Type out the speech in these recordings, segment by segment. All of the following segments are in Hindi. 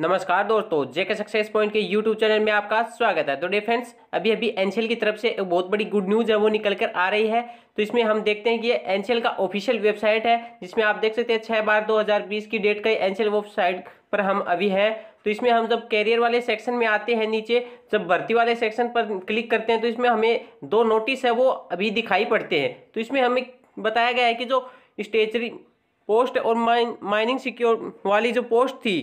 नमस्कार दोस्तों जेके सक्सेस पॉइंट के यूट्यूब चैनल में आपका स्वागत है तो डे फ्रेंड्स अभी अभी एनसीएल की तरफ से एक बहुत बड़ी गुड न्यूज़ है वो निकल कर आ रही है तो इसमें हम देखते हैं कि ये एनसीएल का ऑफिशियल वेबसाइट है जिसमें आप देख सकते हैं छः बार 2020 की डेट का एनसीएल वेबसाइट पर हम अभी हैं तो इसमें हम जब कैरियर वाले सेक्शन में आते हैं नीचे जब भर्ती वाले सेक्शन पर क्लिक करते हैं तो इसमें हमें दो नोटिस है वो अभी दिखाई पड़ते हैं तो इसमें हमें बताया गया है कि जो स्टेचरी पोस्ट और माइनिंग सिक्योर वाली जो पोस्ट थी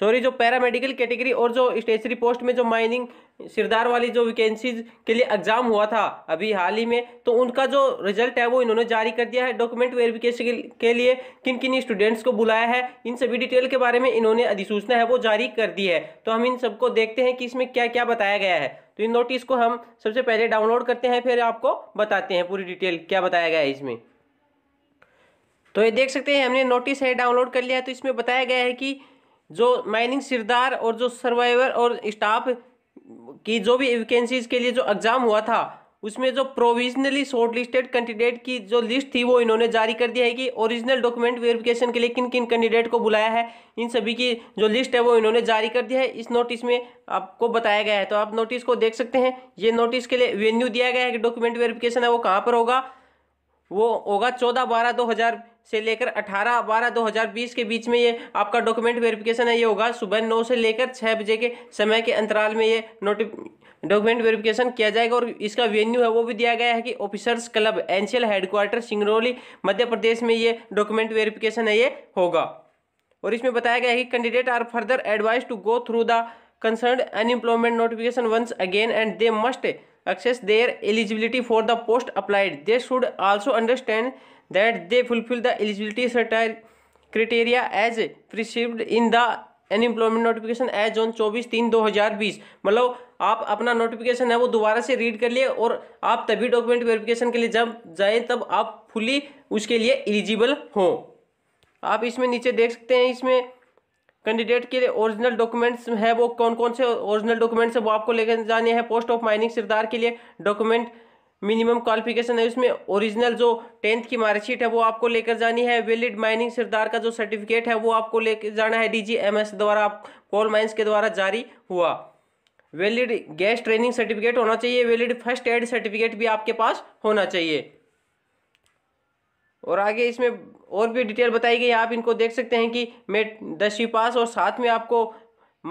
सॉरी जो पैरामेडिकल कैटेगरी और जो स्टेशनरी पोस्ट में जो माइनिंग सिरदार वाली जो वैकेंसीज के लिए एग्जाम हुआ था अभी हाल ही में तो उनका जो रिजल्ट है वो इन्होंने जारी कर दिया है डॉक्यूमेंट वेरिफिकेशन के लिए किन किन स्टूडेंट्स को बुलाया है इन सभी डिटेल के बारे में इन्होंने अधिसूचना है वो जारी कर दी है तो हम इन सबको देखते हैं कि इसमें क्या क्या बताया गया है तो इन नोटिस को हम सबसे पहले डाउनलोड करते हैं फिर आपको बताते हैं पूरी डिटेल क्या बताया गया है इसमें तो ये देख सकते हैं हमने नोटिस है डाउनलोड कर लिया है तो इसमें बताया गया है कि जो माइनिंग सिरदार और जो सर्वाइवर और स्टाफ की जो भी वैकेंसीज के लिए जो एग्ज़ाम हुआ था उसमें जो प्रोविजनली शॉर्टलिस्टेड कैंडिडेट की जो लिस्ट थी वो इन्होंने जारी कर दिया है कि ओरिजिनल डॉक्यूमेंट वेरिफिकेशन के लिए किन किन कैंडिडेट को बुलाया है इन सभी की जो लिस्ट है वो इन्होंने जारी कर दिया है इस नोटिस में आपको बताया गया है तो आप नोटिस को देख सकते हैं ये नोटिस के लिए वेन्यू दिया गया है कि डॉक्यूमेंट वेरिफिकेशन है वो कहाँ पर होगा वो होगा चौदह बारह दो हज़ार से लेकर 18 बारह 2020 के बीच में ये आपका डॉक्यूमेंट वेरिफिकेशन है ये होगा सुबह नौ से लेकर छः बजे के समय के अंतराल में ये नोटिफ डॉक्यूमेंट वेरिफिकेशन किया जाएगा और इसका वेन्यू है वो भी दिया गया है कि officers club NCL headquarter Singrauli Madhya Pradesh में ये डॉक्यूमेंट वेरिफिकेशन है ये होगा और इसमें बताया गया है कि candidate are further advise to go through the concern unemployment notification once again and they must access their eligibility for the post applied they should also understand that they fulfil the eligibility certain as as in the the unemployment notification as on चौबीस तीन दो हज़ार बीस मतलब आप अपना नोटिफिकेशन है वो दोबारा से रीड कर लिए और आप तभी डॉक्यूमेंट वेरिफिकेशन के लिए जब जाएँ तब आप फुली उसके लिए एलिजिबल हों आप इसमें नीचे देख सकते हैं इसमें कैंडिडेट के लिए ओरिजिनल डॉक्यूमेंट्स है वो कौन कौन से ओरिजिनल डॉक्यूमेंट्स है वो आपको लेकर जाने हैं पोस्ट ऑफ माइनिंग सिरदार के लिए डॉक्यूमेंट मिनिमम क्वालिफिकेशन है उसमें ओरिजिनल जो टेंथ की मार्कशीट है वो आपको लेकर जानी है वैलिड माइनिंग सरदार का जो सर्टिफिकेट है वो आपको लेकर जाना है डीजीएमएस द्वारा आप कोल माइंस के द्वारा जारी हुआ वैलिड गैस ट्रेनिंग सर्टिफिकेट होना चाहिए वैलिड फर्स्ट एड सर्टिफिकेट भी आपके पास होना चाहिए और आगे इसमें और भी डिटेल बताई गई आप इनको देख सकते हैं कि मैं दसवीं पास और साथ में आपको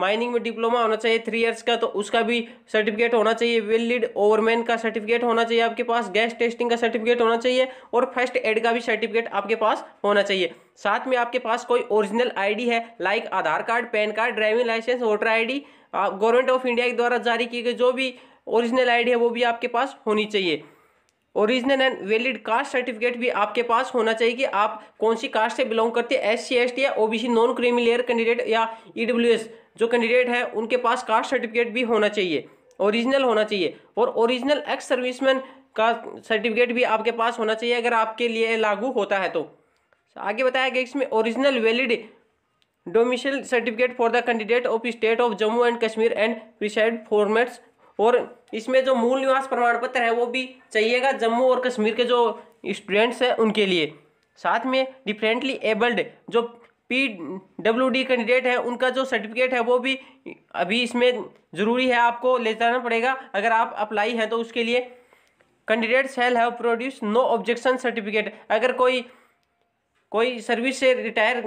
माइनिंग में डिप्लोमा होना चाहिए थ्री ईयर्स का तो उसका भी सर्टिफिकेट होना चाहिए वेलिड ओवरमैन का सर्टिफिकेट होना चाहिए आपके पास गैस टेस्टिंग का सर्टिफिकेट होना चाहिए और फर्स्ट एड का भी सर्टिफिकेट आपके पास होना चाहिए साथ में आपके पास कोई ओरिजिनल आईडी है like Aadhaar card PAN card driving licence voter ID government of India के द्वारा जारी की गई जो भी ओरिजिनल आई है वो भी आपके पास होनी चाहिए original and valid caste certificate भी आपके पास होना चाहिए कि आप कौन सी कास्ट से बिलोंग करते हैं एस सी या ओबीसी नॉन क्रीमिलेयर कैंडिडेट या ई e जो कैंडिडेट है उनके पास कास्ट सर्टिफिकेट भी होना चाहिए ओरिजिनल होना चाहिए और ओरिजिनल एक्स सर्विसमैन का सर्टिफिकेट भी आपके पास होना चाहिए अगर आपके लिए लागू होता है तो आगे बताया गया इसमें original valid domicile certificate for the candidate of state of Jammu and Kashmir and prescribed formats और इसमें जो मूल निवास प्रमाण पत्र है वो भी चाहिएगा जम्मू और कश्मीर के जो स्टूडेंट्स हैं उनके लिए साथ में डिफरेंटली एबल्ड जो पी डब्ल्यू डी कैंडिडेट है उनका जो सर्टिफिकेट है वो भी अभी इसमें ज़रूरी है आपको ले जाना पड़ेगा अगर आप अप्लाई हैं तो उसके लिए candidate shall have produce no objection certificate अगर कोई कोई सर्विस से रिटायर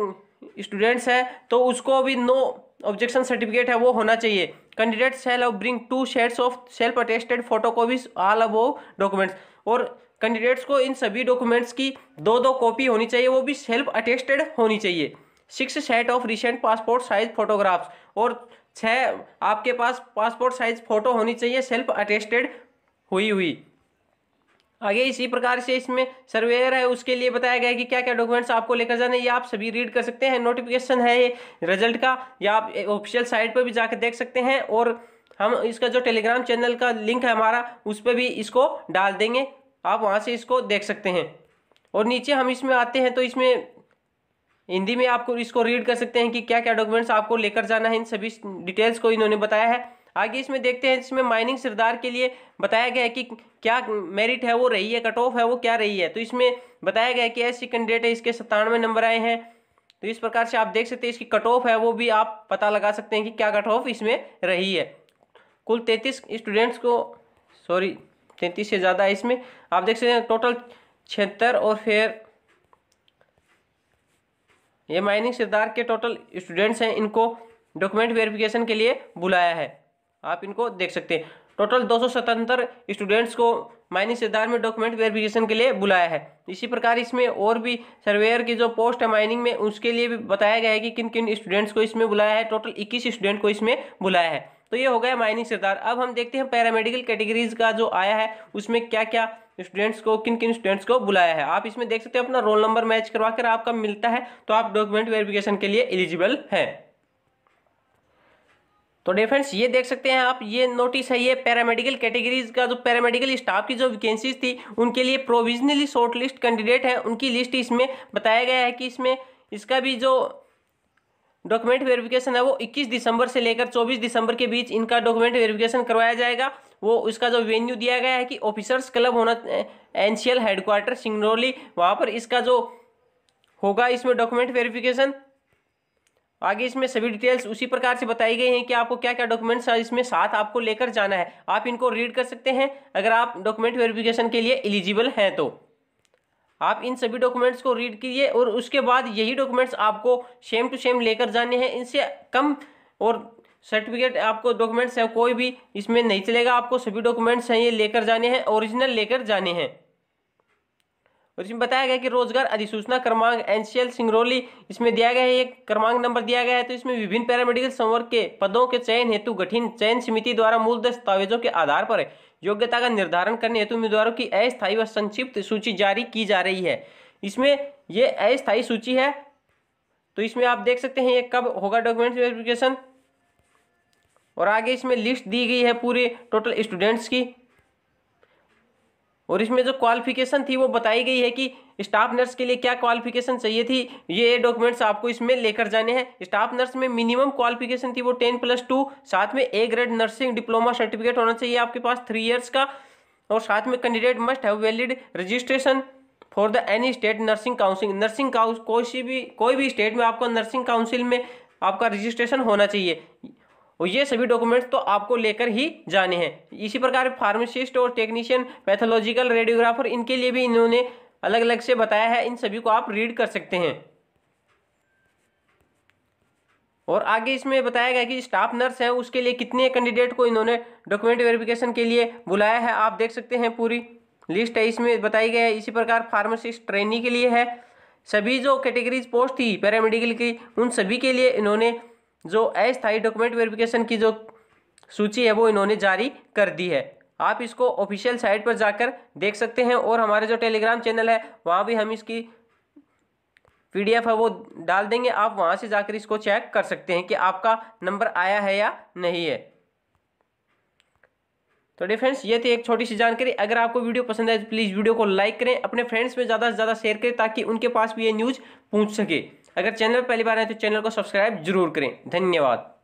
स्टूडेंट्स है तो उसको भी नो ऑब्जेक्शन सर्टिफिकेट है वो होना चाहिए candidate of bring two sets of self attested photo copies all of documents और कैंडिडेट्स को इन सभी डॉक्यूमेंट्स की दो दो कॉपी होनी चाहिए वो भी सेल्फ अटेस्टेड होनी चाहिए six set of recent passport size photographs और छः आपके पास पासपोर्ट साइज फ़ोटो होनी चाहिए सेल्फ अटेस्टेड हुई हुई आगे इसी प्रकार से इसमें सर्वेयर है उसके लिए बताया गया है कि क्या क्या डॉक्यूमेंट्स आपको लेकर जाने ये आप सभी रीड कर सकते हैं नोटिफिकेशन है ये रिजल्ट का या आप ऑफिशियल साइट पर भी जाकर देख सकते हैं और हम इसका जो टेलीग्राम चैनल का लिंक है हमारा उस पर भी इसको डाल देंगे आप वहाँ से इसको देख सकते हैं और नीचे हम इसमें आते हैं तो इसमें हिंदी में आपको इसको रीड कर सकते हैं कि क्या क्या डॉक्यूमेंट्स आपको लेकर जाना है इन सभी डिटेल्स को इन्होंने बताया है आगे इसमें देखते हैं इसमें माइनिंग सरदार के लिए बताया गया है कि क्या मेरिट है वो रही है कट ऑफ है वो क्या रही है तो इसमें बताया गया है कि ऐसी कैंडिडेट है इसके सत्तानवे नंबर आए हैं तो इस प्रकार से आप देख सकते हैं इसकी कट ऑफ है वो भी आप पता लगा सकते हैं कि क्या कट ऑफ इसमें रही है कुल तैंतीस स्टूडेंट्स को सॉरी तैंतीस से ज़्यादा है इसमें आप देख सकते हैं टोटल छिहत्तर और फिर ये माइनिंग सरदार के टोटल स्टूडेंट्स हैं इनको डॉक्यूमेंट वेरिफिकेशन के लिए बुलाया है आप इनको देख सकते हैं टोटल दो स्टूडेंट्स को माइनिंग सिद्धार्थ में डॉक्यूमेंट वेरिफिकेशन के लिए बुलाया है इसी प्रकार इसमें और भी सर्वेयर की जो पोस्ट है माइनिंग में उसके लिए भी बताया गया है कि किन किन स्टूडेंट्स को इसमें बुलाया है टोटल 21 स्टूडेंट को इसमें बुलाया है तो ये हो गया माइनिंग सिद्धार्थ अब हम देखते हैं पैरामेडिकल कैटेगरीज का जो आया है उसमें क्या क्या स्टूडेंट्स को किन किन स्टूडेंट्स को बुलाया है आप इसमें देख सकते हैं अपना रोल नंबर मैच करवा कर आपका मिलता है तो आप डॉक्यूमेंट वेरिफिकेशन के लिए एलिजिबल हैं तो डिफेंस ये देख सकते हैं आप ये नोटिस है ये पैरामेडिकल कैटेगरीज का जो पैरामेडिकल स्टाफ की जो वैकेंसीज थी उनके लिए प्रोविजनली शॉर्ट लिस्ट कैंडिडेट हैं उनकी लिस्ट इसमें बताया गया है कि इसमें इसका भी जो डॉक्यूमेंट वेरिफिकेशन है वो 21 दिसंबर से लेकर 24 दिसंबर के बीच इनका डॉक्यूमेंट वेरिफिकेशन करवाया जाएगा वो इसका जो वेन्यू दिया गया है कि ऑफिसर्स क्लब होना N C L headquarter Singrauli वहाँ पर इसका जो होगा इसमें डॉक्यूमेंट वेरिफिकेशन आगे इसमें सभी डिटेल्स उसी प्रकार से बताई गई हैं कि आपको क्या क्या डॉक्यूमेंट्स इसमें साथ आपको लेकर जाना है आप इनको रीड कर सकते हैं अगर आप डॉक्यूमेंट वेरिफिकेशन के लिए एलिजिबल हैं तो आप इन सभी डॉक्यूमेंट्स को रीड कीजिए और उसके बाद यही डॉक्यूमेंट्स आपको सेम टू सेम लेकर जाने हैं इनसे कम और सर्टिफिकेट आपको डॉक्यूमेंट्स है कोई भी इसमें नहीं चलेगा आपको सभी डॉक्यूमेंट्स हैं ये लेकर जाने हैं ओरिजिनल लेकर जाने हैं और इसमें बताया गया कि रोजगार अधिसूचना क्रमांक एनसीएल सिंगरौली इसमें दिया गया है एक क्रमांक नंबर दिया गया है तो इसमें विभिन्न पैरामेडिकल संवर्ग के पदों के चयन हेतु गठिन चयन समिति द्वारा मूल दस्तावेजों के आधार पर योग्यता का निर्धारण करने हेतु उम्मीदवारों की अस्थायी व संक्षिप्त सूची जारी की जा रही है इसमें ये अस्थायी सूची है तो इसमें आप देख सकते हैं ये कब होगा डॉक्यूमेंट वेरिफिकेशन और आगे इसमें लिस्ट दी गई है पूरे टोटल स्टूडेंट्स की और इसमें जो क्वालिफिकेशन थी वो बताई गई है कि स्टाफ नर्स के लिए क्या क्वालिफिकेशन चाहिए थी ये डॉक्यूमेंट्स आपको इसमें लेकर जाने हैं स्टाफ नर्स में मिनिमम क्वालिफिकेशन थी वो टेन प्लस टू साथ में A grade nursing diploma certificate होना चाहिए आपके पास थ्री ईयर्स का और साथ में candidate must have valid registration for the any state nursing council nursing council कोई भी कोई भी स्टेट में आपको नर्सिंग काउंसिल में आपका रजिस्ट्रेशन होना चाहिए और ये सभी डॉक्यूमेंट्स तो आपको लेकर ही जाने हैं इसी प्रकार फार्मासिस्ट और टेक्नीशियन पैथोलॉजिकल रेडियोग्राफर इनके लिए भी इन्होंने अलग अलग से बताया है इन सभी को आप रीड कर सकते हैं और आगे इसमें बताया गया कि स्टाफ नर्स है उसके लिए कितने कैंडिडेट को इन्होंने डॉक्यूमेंट वेरिफिकेशन के लिए बुलाया है आप देख सकते हैं पूरी लिस्ट है इसमें बताई गई है इसी प्रकार फार्मासिस्ट ट्रेनिंग के लिए है सभी जो कैटेगरीज पोस्ट थी पैरामेडिकल की उन सभी के लिए इन्होंने जो अस्थायी डॉक्यूमेंट वेरिफिकेशन की जो सूची है वो इन्होंने जारी कर दी है आप इसको ऑफिशियल साइट पर जाकर देख सकते हैं और हमारे जो टेलीग्राम चैनल है वहाँ भी हम इसकी पीडीएफ है वो डाल देंगे आप वहाँ से जाकर इसको चेक कर सकते हैं कि आपका नंबर आया है या नहीं है तो डिफ्रेंड्स ये थी एक छोटी सी जानकारी अगर आपको वीडियो पसंद आए तो प्लीज़ वीडियो को लाइक करें अपने फ्रेंड्स में ज़्यादा से ज़्यादा शेयर करें ताकि उनके पास भी ये न्यूज़ पहुँच सके अगर चैनल पहली बार आए तो चैनल को सब्सक्राइब जरूर करें धन्यवाद